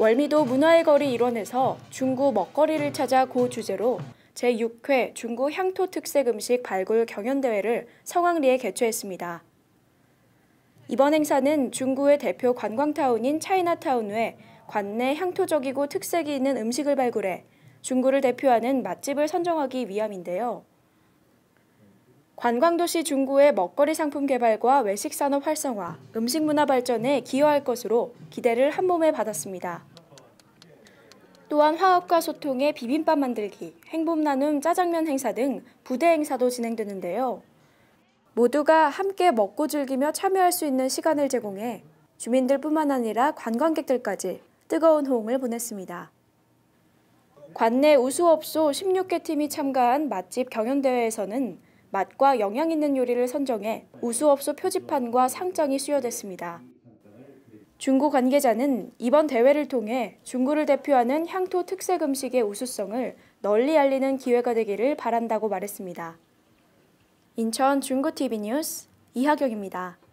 월미도 문화의 거리 일원에서 중구 먹거리를 찾아 고 주제로 제6회 중구 향토 특색 음식 발굴 경연대회를 성황리에 개최했습니다. 이번 행사는 중구의 대표 관광타운인 차이나타운 외 관내 향토적이고 특색이 있는 음식을 발굴해 중구를 대표하는 맛집을 선정하기 위함인데요. 관광도시 중구의 먹거리 상품 개발과 외식산업 활성화, 음식문화 발전에 기여할 것으로 기대를 한몸에 받았습니다. 또한 화합과 소통의 비빔밥 만들기, 행복 나눔 짜장면 행사 등 부대 행사도 진행되는데요. 모두가 함께 먹고 즐기며 참여할 수 있는 시간을 제공해 주민들뿐만 아니라 관광객들까지 뜨거운 호응을 보냈습니다. 관내 우수업소 16개 팀이 참가한 맛집 경연대회에서는 맛과 영양 있는 요리를 선정해 우수업소 표지판과 상장이 수여됐습니다. 중고 관계자는 이번 대회를 통해 중고를 대표하는 향토 특색 음식의 우수성을 널리 알리는 기회가 되기를 바란다고 말했습니다. 인천 중고TV 뉴스 이하경입니다.